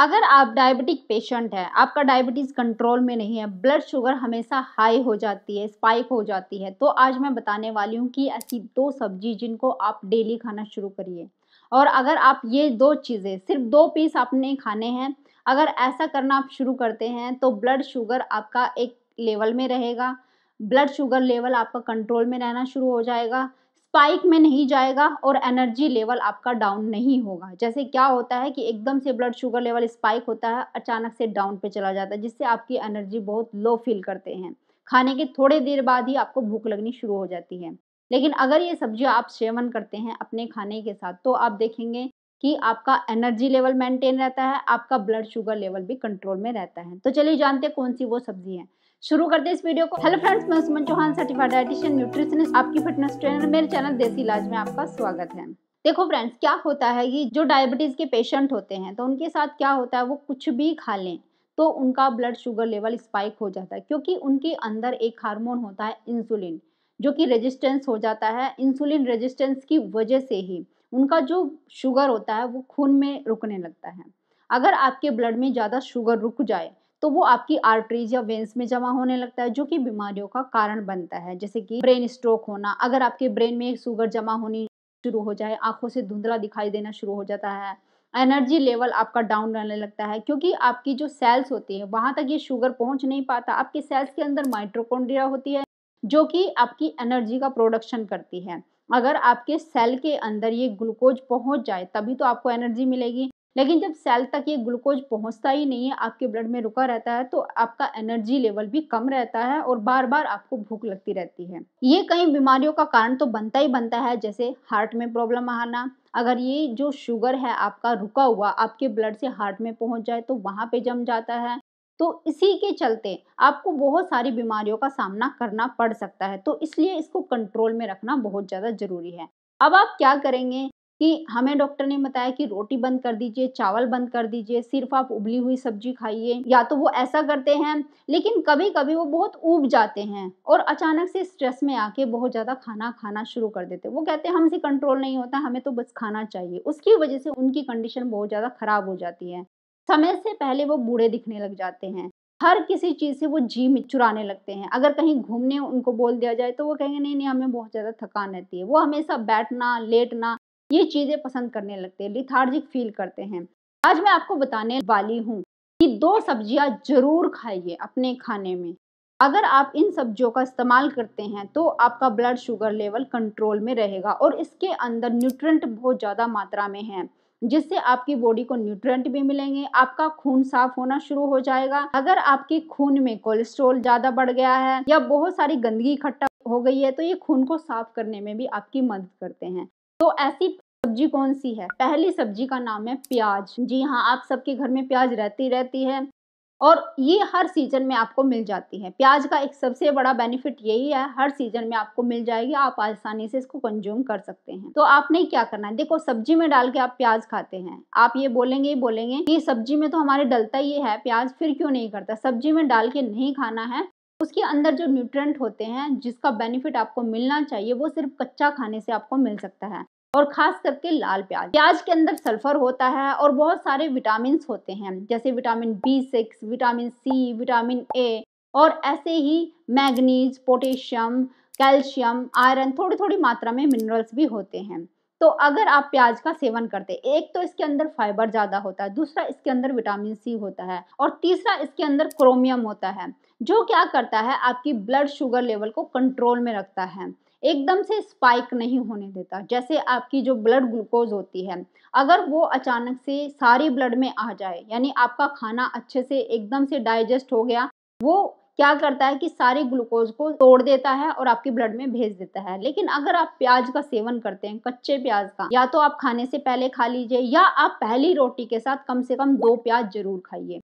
अगर आप diabetic patient हैं आपका डायबिटीज़ कंट्रोल में नहीं है ब्लड शुगर हमेशा हाई हो जाती है स्पाइक हो जाती है तो आज मैं बताने वाली हूँ कि ऐसी दो सब्जी जिनको आप डेली खाना शुरू करिए और अगर आप ये दो चीज़ें सिर्फ दो पीस आपने खाने हैं अगर ऐसा करना आप शुरू करते हैं तो ब्लड शुगर आपका एक लेवल में रहेगा ब्लड शुगर लेवल आपका कंट्रोल में रहना शुरू हो जाएगा स्पाइक में नहीं जाएगा और एनर्जी लेवल आपका डाउन नहीं होगा जैसे क्या होता है कि एकदम से ब्लड शुगर लेवल स्पाइक होता है अचानक से डाउन पे चला जाता है जिससे आपकी एनर्जी बहुत लो फील करते हैं खाने के थोड़े देर बाद ही आपको भूख लगनी शुरू हो जाती है लेकिन अगर ये सब्जियाँ आप सेवन करते हैं अपने खाने के साथ तो आप देखेंगे कि आपका एनर्जी लेवल मेंटेन रहता है आपका ब्लड शुगर लेवल भी कंट्रोल में रहता है तो चलिए जानते हैं कौन सी वो सब्जी है शुरू करते इस वीडियो को हेलो फ्रेंड्स मैं Suman Chauhan certified dietitian nutritionist आपकी फिटनेस ट्रेनर मेरे चैनल देसी इलाज में आपका स्वागत है देखो फ्रेंड्स क्या होता है कि जो डायबिटीज़ के पेशेंट होते हैं तो उनके साथ क्या होता है वो कुछ भी खा लें तो उनका ब्लड शुगर लेवल स्पाइक हो जाता है क्योंकि उनके अंदर एक हार्मोन होता है इंसुलिन जो कि रेजिस्टेंस हो जाता है इंसुलिन रेजिस्टेंस की वजह से ही उनका जो शुगर होता है वो खून में रुकने लगता है अगर आपके ब्लड में ज़्यादा शुगर रुक जाए तो वो आपकी आर्टरीज या वेंस में जमा होने लगता है जो कि बीमारियों का कारण बनता है जैसे कि ब्रेन स्ट्रोक होना अगर आपके ब्रेन में शुगर जमा होनी शुरू हो जाए आंखों से धुंधला दिखाई देना शुरू हो जाता है एनर्जी लेवल आपका डाउन रहने लगता है क्योंकि आपकी जो सेल्स होती है वहाँ तक ये शुगर पहुँच नहीं पाता आपकी सेल्स के अंदर माइट्रोकोन्ड्रिया होती है जो कि आपकी एनर्जी का प्रोडक्शन करती है अगर आपके सेल के अंदर ये ग्लूकोज पहुंच जाए तभी तो आपको एनर्जी मिलेगी लेकिन जब सेल तक ये ग्लूकोज पहुंचता ही नहीं है आपके ब्लड में रुका रहता है तो आपका एनर्जी लेवल भी कम रहता है और बार बार आपको भूख लगती रहती है ये कई बीमारियों का कारण तो बनता ही बनता है जैसे हार्ट में प्रॉब्लम आना अगर ये जो शुगर है आपका रुका हुआ आपके ब्लड से हार्ट में पहुंच जाए तो वहाँ पे जम जाता है तो इसी के चलते आपको बहुत सारी बीमारियों का सामना करना पड़ सकता है तो इसलिए इसको कंट्रोल में रखना बहुत ज़्यादा ज़रूरी है अब आप क्या करेंगे कि हमें डॉक्टर ने बताया कि रोटी बंद कर दीजिए चावल बंद कर दीजिए सिर्फ आप उबली हुई सब्जी खाइए या तो वो ऐसा करते हैं लेकिन कभी कभी वो बहुत ऊब जाते हैं और अचानक से स्ट्रेस में आके बहुत ज़्यादा खाना खाना शुरू कर देते हैं वो कहते हैं हमसे कंट्रोल नहीं होता हमें तो बस खाना चाहिए उसकी वजह से उनकी कंडीशन बहुत ज़्यादा ख़राब हो जाती है समय से पहले वो बूढ़े दिखने लग जाते हैं हर किसी चीज़ से वो जी चुराने लगते हैं अगर कहीं घूमने उनको बोल दिया जाए तो वो कहेंगे नहीं नहीं हमें बहुत ज़्यादा थकान रहती है वो हमेशा बैठना लेटना ये चीज़ें पसंद करने लगते हैं लिथार्जिक फील करते हैं आज मैं आपको बताने वाली हूँ कि दो सब्जियाँ जरूर खाइए अपने खाने में अगर आप इन सब्जियों का इस्तेमाल करते हैं तो आपका ब्लड शुगर लेवल कंट्रोल में रहेगा और इसके अंदर न्यूट्रेंट बहुत ज़्यादा मात्रा में है जिससे आपकी बॉडी को न्यूट्रेंट भी मिलेंगे आपका खून साफ होना शुरू हो जाएगा अगर आपके खून में कोलेस्ट्रोल ज़्यादा बढ़ गया है या बहुत सारी गंदगी इकट्ठा हो गई है तो ये खून को साफ करने में भी आपकी मदद करते हैं तो ऐसी सब्जी कौन सी है पहली सब्जी का नाम है प्याज जी हाँ आप सबके घर में प्याज रहती रहती है और ये हर सीजन में आपको मिल जाती है प्याज का एक सबसे बड़ा बेनिफिट यही है हर सीजन में आपको मिल जाएगी आप आसानी से इसको कंज्यूम कर सकते हैं तो आपने क्या करना है देखो सब्जी में डाल के आप प्याज खाते हैं आप ये बोलेंगे बोलेंगे कि सब्जी में तो हमारे डलता ही है प्याज फिर क्यों नहीं करता सब्जी में डाल के नहीं खाना है उसके अंदर जो न्यूट्रेंट होते हैं जिसका बेनिफिट आपको मिलना चाहिए वो सिर्फ कच्चा खाने से आपको मिल सकता है और खास करके लाल प्याज प्याज के अंदर सल्फर होता है और बहुत सारे विटामिन होते हैं जैसे vitamin B six vitamin C vitamin A और ऐसे ही मैग्नीज पोटेशियम कैल्शियम आयरन थोड़ी थोड़ी मात्रा में मिनरल्स भी होते हैं तो अगर आप प्याज का सेवन करते एक तो इसके अंदर फाइबर ज़्यादा होता है दूसरा इसके अंदर विटामिन सी होता है और तीसरा इसके अंदर क्रोमियम होता है जो क्या करता है आपकी ब्लड शुगर लेवल को कंट्रोल में रखता है एकदम से स्पाइक नहीं होने देता जैसे आपकी जो ब्लड ग्लूकोज होती है अगर वो अचानक से सारी ब्लड में आ जाए यानी आपका खाना अच्छे से एकदम से डाइजेस्ट हो गया वो क्या करता है कि सारे ग्लूकोज को तोड़ देता है और आपके ब्लड में भेज देता है लेकिन अगर आप प्याज का सेवन करते हैं कच्चे प्याज का या तो आप खाने से पहले खा लीजिए या आप पहली रोटी के साथ कम से कम दो प्याज जरूर खाइए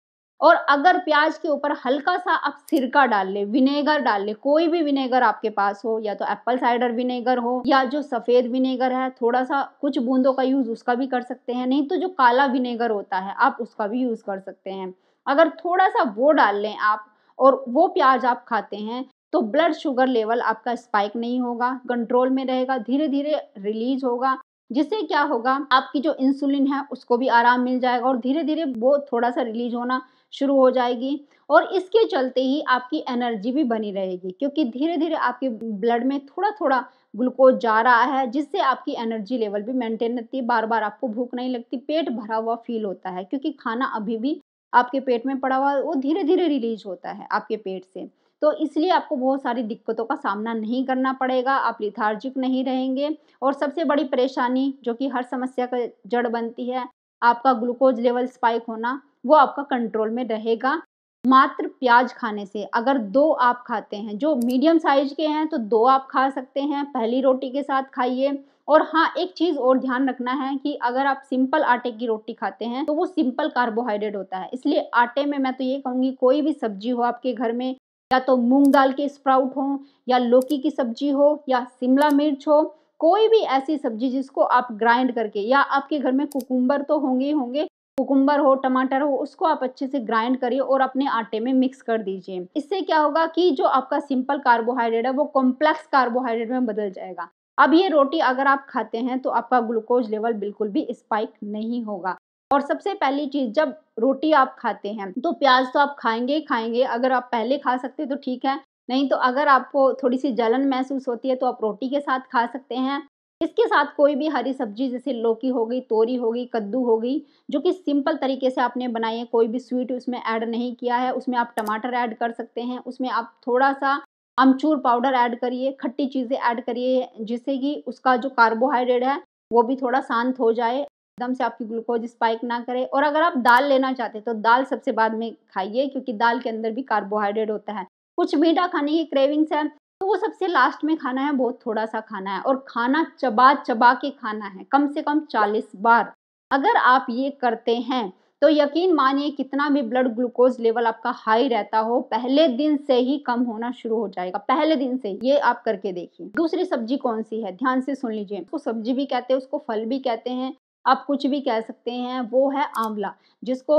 और अगर प्याज के ऊपर हल्का सा आप सिरका डाल ले विनेगर डाल ले कोई भी विनेगर आपके पास हो या तो एप्पल साइडर विनेगर हो या जो सफ़ेद विनेगर है थोड़ा सा कुछ बूंदों का यूज़ उसका भी कर सकते हैं नहीं तो जो काला विनेगर होता है आप उसका भी यूज़ कर सकते हैं अगर थोड़ा सा वो डाल लें आप और वो प्याज आप खाते हैं तो ब्लड शुगर लेवल आपका स्पाइक नहीं होगा कंट्रोल में रहेगा धीरे धीरे रिलीज होगा जिससे क्या होगा आपकी जो इंसुलिन है उसको भी आराम मिल जाएगा और धीरे धीरे वो थोड़ा सा रिलीज होना शुरू हो जाएगी और इसके चलते ही आपकी एनर्जी भी बनी रहेगी क्योंकि धीरे धीरे आपके ब्लड में थोड़ा थोड़ा ग्लूकोज जा रहा है जिससे आपकी एनर्जी लेवल भी मेंटेन रहती है बार बार आपको भूख नहीं लगती पेट भरा हुआ फील होता है क्योंकि खाना अभी भी आपके पेट में पड़ा हुआ वो धीरे धीरे रिलीज होता है आपके पेट से तो इसलिए आपको बहुत सारी दिक्कतों का सामना नहीं करना पड़ेगा आप लिथार्जिक नहीं रहेंगे और सबसे बड़ी परेशानी जो कि हर समस्या का जड़ बनती है आपका ग्लूकोज लेवल स्पाइक होना वो आपका कंट्रोल में रहेगा मात्र प्याज खाने से अगर दो आप खाते हैं जो मीडियम साइज के हैं तो दो आप खा सकते हैं पहली रोटी के साथ खाइए और हाँ एक चीज़ और ध्यान रखना है कि अगर आप सिंपल आटे की रोटी खाते हैं तो वो सिंपल कार्बोहाइड्रेट होता है इसलिए आटे में मैं तो ये कहूंगी कोई भी सब्जी हो आपके घर में या तो मूंग दाल के स्प्राउट हो या लौकी की सब्जी हो या शिमला मिर्च हो कोई भी ऐसी सब्जी जिसको आप ग्राइंड करके या आपके घर में कुकुम्बर तो होंगे ही होंगे कुकुम्बर हो टमाटर हो उसको आप अच्छे से ग्राइंड करिए और अपने आटे में मिक्स कर दीजिए इससे क्या होगा कि जो आपका सिंपल कार्बोहाइड्रेट है वो कॉम्प्लेक्स कार्बोहाइड्रेट में बदल जाएगा अब ये रोटी अगर आप खाते हैं तो आपका ग्लूकोज लेवल बिल्कुल भी स्पाइक नहीं होगा और सबसे पहली चीज़ जब रोटी आप खाते हैं तो प्याज तो आप खाएंगे ही खाएंगे अगर आप पहले खा सकते तो ठीक है नहीं तो अगर आपको थोड़ी सी जलन महसूस होती है तो आप रोटी के साथ खा सकते हैं इसके साथ कोई भी हरी सब्जी जैसे लौकी हो गई तोरी हो गई कद्दू हो गई जो कि सिंपल तरीके से आपने बनाई है कोई भी स्वीट उसमें ऐड नहीं किया है उसमें आप टमाटर ऐड कर सकते हैं उसमें आप थोड़ा सा अमचूर पाउडर ऐड करिए खट्टी चीज़ें ऐड करिए जिससे कि उसका जो कार्बोहाइड्रेट है वो भी थोड़ा शांत हो जाए एकदम से आपकी ग्लूकोज स्पाइक ना करे और अगर आप दाल लेना चाहते हैं तो दाल सबसे बाद में खाइए क्योंकि दाल के अंदर भी कार्बोहाइड्रेट होता है कुछ मीठा खाने की क्रेविंग्स है तो वो सबसे लास्ट में खाना है बहुत थोड़ा सा खाना है और खाना चबा चबा के खाना है कम से कम चालीस बार अगर आप ये करते हैं तो यकीन मानिए कितना भी ब्लड ग्लूकोज लेवल आपका हाई रहता हो पहले दिन से ही कम होना शुरू हो जाएगा पहले दिन से ये आप करके देखिए दूसरी सब्जी कौन सी है ध्यान से सुन लीजिए उसको सब्जी भी कहते हैं उसको फल भी कहते हैं आप कुछ भी कह सकते हैं वो है आंवला जिसको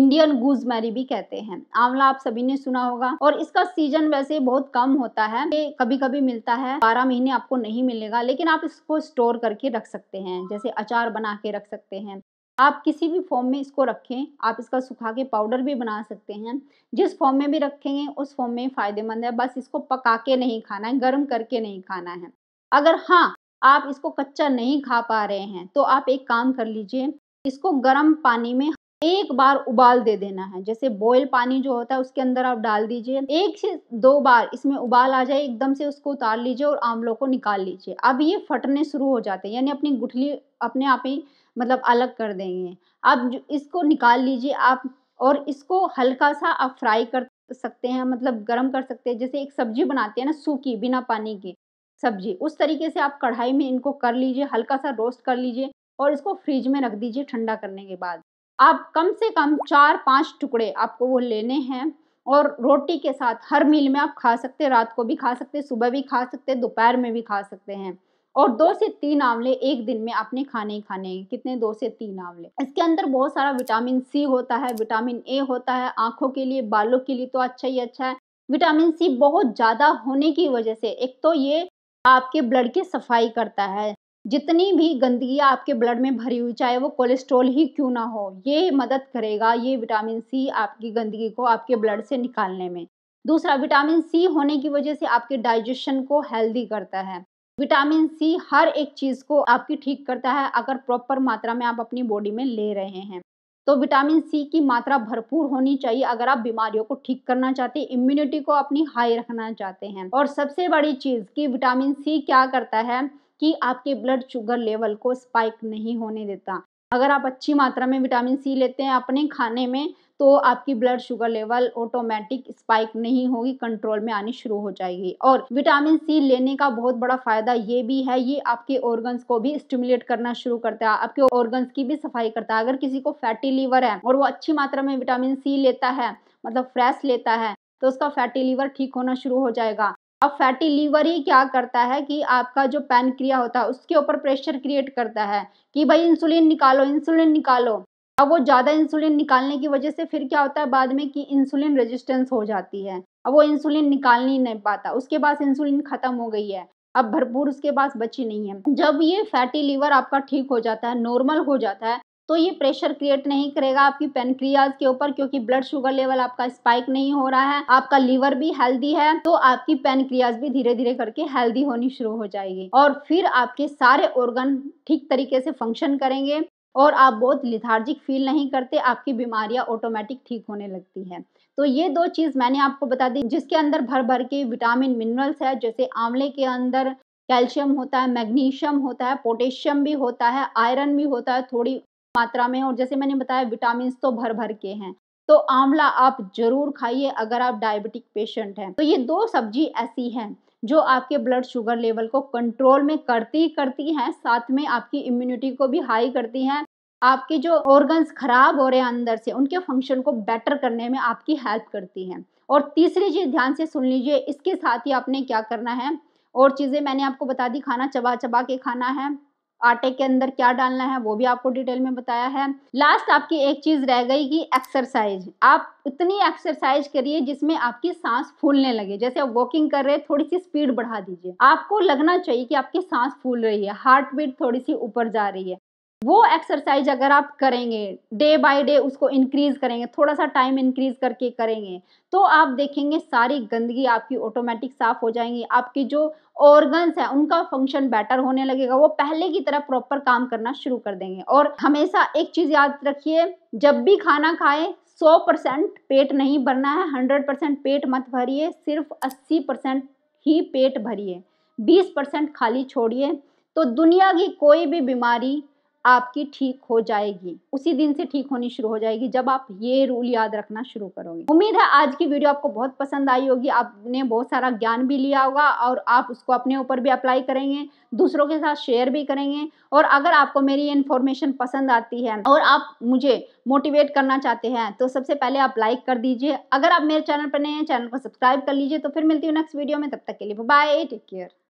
इंडियन गूजमेरी भी कहते हैं आंवला आप सभी ने सुना होगा और इसका सीजन वैसे बहुत कम होता है ये कभी कभी मिलता है बारह महीने आपको नहीं मिलेगा लेकिन आप इसको स्टोर करके रख सकते हैं जैसे अचार बना के रख सकते हैं आप किसी भी फॉर्म में इसको रखें आप इसका सुखा के पाउडर भी बना सकते हैं जिस फॉर्म में भी रखेंगे उस फॉर्म में फ़ायदेमंद है बस इसको पका के नहीं खाना है गर्म करके नहीं खाना है अगर हाँ आप इसको कच्चा नहीं खा पा रहे हैं तो आप एक काम कर लीजिए इसको गर्म पानी में एक बार उबाल दे देना है जैसे बॉयल पानी जो होता है उसके अंदर आप डाल दीजिए एक से दो बार इसमें उबाल आ जाए एकदम से उसको उतार लीजिए और आंवलों को निकाल लीजिए अब ये फटने शुरू हो जाते हैं यानी अपनी गुठली अपने आप ही मतलब अलग कर देंगे आप इसको निकाल लीजिए आप और इसको हल्का सा आप फ्राई कर सकते हैं मतलब गर्म कर सकते हैं जैसे एक सब्जी बनाते हैं ना सूखी बिना पानी की सब्जी उस तरीके से आप कढ़ाई में इनको कर लीजिए हल्का सा रोस्ट कर लीजिए और इसको फ्रिज में रख दीजिए ठंडा करने के बाद आप कम से कम चार पाँच टुकड़े आपको वो लेने हैं और रोटी के साथ हर मील में आप खा सकते हैं रात को भी खा सकते हैं सुबह भी खा सकते हैं दोपहर में भी खा सकते हैं और दो से तीन आंवले एक दिन में आपने खाने ही खाने हैं कितने दो से तीन आंवले इसके अंदर बहुत सारा विटामिन सी होता है विटामिन ए होता है आंखों के लिए बालों के लिए तो अच्छा ही अच्छा है विटामिन सी बहुत ज़्यादा होने की वजह से एक तो ये आपके ब्लड की सफाई करता है जितनी भी गंदगी आपके ब्लड में भरी हुई चाहे वो कोलेस्ट्रॉल ही क्यों ना हो ये मदद करेगा ये विटामिन सी आपकी गंदगी को आपके ब्लड से निकालने में दूसरा विटामिन सी होने की वजह से आपके डाइजेशन को हेल्दी करता है विटामिन सी हर एक चीज़ को आपकी ठीक करता है अगर प्रॉपर मात्रा में आप अपनी बॉडी में ले रहे हैं तो विटामिन सी की मात्रा भरपूर होनी चाहिए अगर आप बीमारियों को ठीक करना चाहते हैं इम्यूनिटी को अपनी हाई रखना चाहते हैं और सबसे बड़ी चीज़ कि विटामिन सी क्या करता है कि आपके ब्लड शुगर लेवल को स्पाइक नहीं होने देता अगर आप अच्छी मात्रा में विटामिन सी लेते हैं अपने खाने में तो आपकी blood sugar level automatic spike नहीं होगी कंट्रोल में आनी शुरू हो जाएगी और विटामिन सी लेने का बहुत बड़ा फायदा ये भी है ये आपके ऑर्गन्स को भी स्टिमुलेट करना शुरू करता है आपके ऑर्गन्स की भी सफाई करता है अगर किसी को फैटी लीवर है और वो अच्छी मात्रा में विटामिन सी लेता है मतलब फ्रेश लेता है तो उसका फैटी लीवर ठीक होना शुरू हो जाएगा अब फैटी लीवर ही क्या करता है कि आपका जो पैनक्रिया होता है उसके ऊपर प्रेशर क्रिएट करता है कि भाई इंसुलिन निकालो इंसुलिन निकालो अब वो ज़्यादा इंसुलिन निकालने की वजह से फिर क्या होता है बाद में कि इंसुलिन रेजिस्टेंस हो जाती है अब वो इंसुलिन निकाल नहीं पाता उसके पास इंसुलिन ख़त्म हो गई है अब भरपूर उसके पास बची नहीं है जब ये फैटी लीवर आपका ठीक हो जाता है नॉर्मल हो जाता है तो ये प्रेशर क्रिएट नहीं करेगा आपकी पेनक्रियाज के ऊपर क्योंकि ब्लड शुगर लेवल आपका स्पाइक नहीं हो रहा है आपका लीवर भी हेल्दी है तो आपकी पेनक्रियाज भी धीरे धीरे करके हेल्दी होनी शुरू हो जाएगी और फिर आपके सारे ऑर्गन ठीक तरीके से फंक्शन करेंगे और आप बहुत लिथार्जिक फील नहीं करते आपकी बीमारियां ऑटोमेटिक ठीक होने लगती हैं तो ये दो चीज़ मैंने आपको बता दी जिसके अंदर भर भर के विटामिन मिनरल्स है जैसे आंवले के अंदर कैल्शियम होता है मैग्नीशियम होता है पोटेशियम भी होता है आयरन भी होता है थोड़ी मात्रा में और जैसे मैंने बताया विटामिन तो भर भर के हैं तो आंवला आप जरूर खाइए अगर आप डायबिटिक पेशेंट हैं तो ये दो सब्जी ऐसी हैं जो आपके ब्लड शुगर लेवल को कंट्रोल में करती करती हैं साथ में आपकी इम्यूनिटी को भी हाई करती हैं आपके जो ऑर्गन्स खराब हो रहे हैं अंदर से उनके फंक्शन को बेटर करने में आपकी हेल्प करती हैं और तीसरी चीज़ ध्यान से सुन लीजिए इसके साथ ही आपने क्या करना है और चीज़ें मैंने आपको बता दी खाना चबा चबा के खाना है आटे के अंदर क्या डालना है वो भी आपको डिटेल में बताया है लास्ट आपकी एक चीज रह गई कि एक्सरसाइज आप उतनी एक्सरसाइज करिए जिसमें आपकी सांस फूलने लगे जैसे आप वॉकिंग कर रहे थोड़ी सी स्पीड बढ़ा दीजिए आपको लगना चाहिए कि आपकी सांस फूल रही है हार्ट बीट थोड़ी सी ऊपर जा रही है वो एक्सरसाइज अगर आप करेंगे डे बाय डे उसको इंक्रीज करेंगे थोड़ा सा टाइम इंक्रीज करके करेंगे तो आप देखेंगे सारी गंदगी आपकी ऑटोमेटिक साफ हो जाएंगी आपकी जो ऑर्गन्स है उनका फंक्शन बेटर होने लगेगा वो पहले की तरह प्रॉपर काम करना शुरू कर देंगे और हमेशा एक चीज़ याद रखिए जब भी खाना खाए सौ परसेंट पेट नहीं भरना है हंड्रेड परसेंट पेट मत भरिए सिर्फ अस्सी परसेंट ही पेट भरिए बीस परसेंट खाली छोड़िए तो दुनिया की कोई भी बीमारी आपकी ठीक हो जाएगी उसी दिन से ठीक होनी शुरू हो जाएगी जब आप ये रूल याद रखना शुरू करोगे उम्मीद है आज की वीडियो आपको बहुत पसंद आई होगी आपने बहुत सारा ज्ञान भी लिया होगा और आप उसको अपने ऊपर भी अप्लाई करेंगे दूसरों के साथ शेयर भी करेंगे और अगर आपको मेरी इन्फॉर्मेशन पसंद आती है और आप मुझे मोटिवेट करना चाहते हैं तो सबसे पहले आप लाइक कर दीजिए अगर आप मेरे चैनल पर नए हैं चैनल को सब्सक्राइब कर लीजिए तो फिर मिलती हूँ नेक्स्ट वीडियो में तब तक के लिए बाय टेक केयर